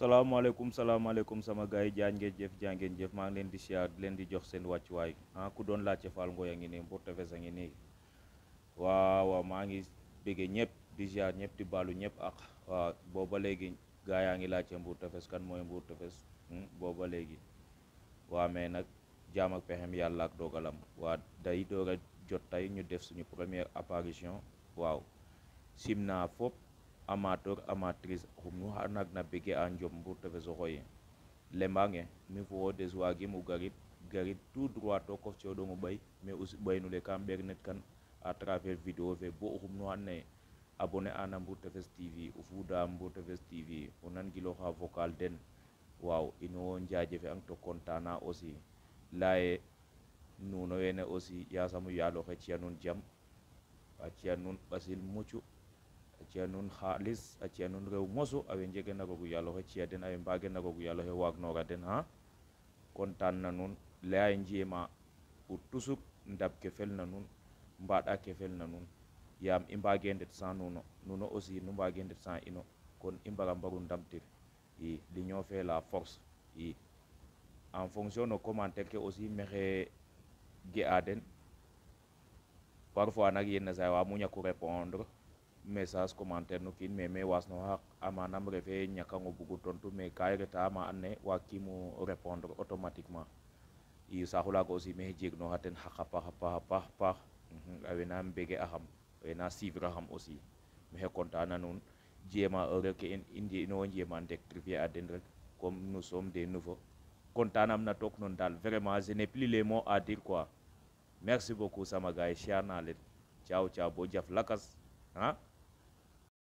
salaamaaleykum salaamaaleykum sama gars yi jaa ngeen jëf jàngeen jëf maa ngi leen di siyaar leen di jox seen wàccuwaay ah ku doon laajte Fall Ngoye a ngi nii Mbour Tefes a ngi nii waaw maa ngi bëggee ñëpp di siyaar ñëpp di baalu ñëpp ak waaw booba léegi gars yaa ngi laajte Mbour Tefes kan mooy Mbour Tefes hmm, booba léegi waa mais nag jaam ak pexem yàlla ak doogalam waa day doog a jot tey ñu def suñu première apparition waaw sim naa fopp amateur amatrice xum nu xa naag bege a njom mbuur te fes oxoye lembange mi fo des waagim o tout droit to kof coɗong o ɓay mais aussi ɓaynule kam ɓernet kan à travers vidéo fe bo xum nu xan naye abonné ana mbour tefes tv o fuuda mbour tefes tv den waaw ino njaajefe ang to content aussi laye nuuno wene aussi yasam o yaaloxe ciya nuun jam a ciya nuun ɓasil mucu aciya nun haalis aciya nun rew mosu awe njegenakoogu yalo xe ciya den awe mbagenakoogu yalo xe waagnooga den ah. ha kontaan na nun laya njeema pour toujours ndab ke fel na nun mbaɗa ke fel na nun yaam i mbaage ndet sans nuno nuno aussi nu mbaage ndet sans ino kon i mbara mbaru ndamtir i l'union fait la force i en fonction no commentaire ke aussi maxe ge'a den parfois nag yenn saay waa mu ñaku répondre message commentaire no kin meme wasno haq amanam refe ñakango bugu tontu mais ka reta ma anne wa kimu répondre automatiquement i saxu laga aussi maxey jegnoxa ten xaqa paxa paxa paax paax mhm, a wena mbege axam wena suivre axam aussi maxey content na nuun jema heure ke i njenowo njema rectifier a den rek comme nous des nouveaux content na took noon daal vraiment je n'ai plus les mots à merci beaucoup sama gars yi siyaar naa leen bo jaf lakas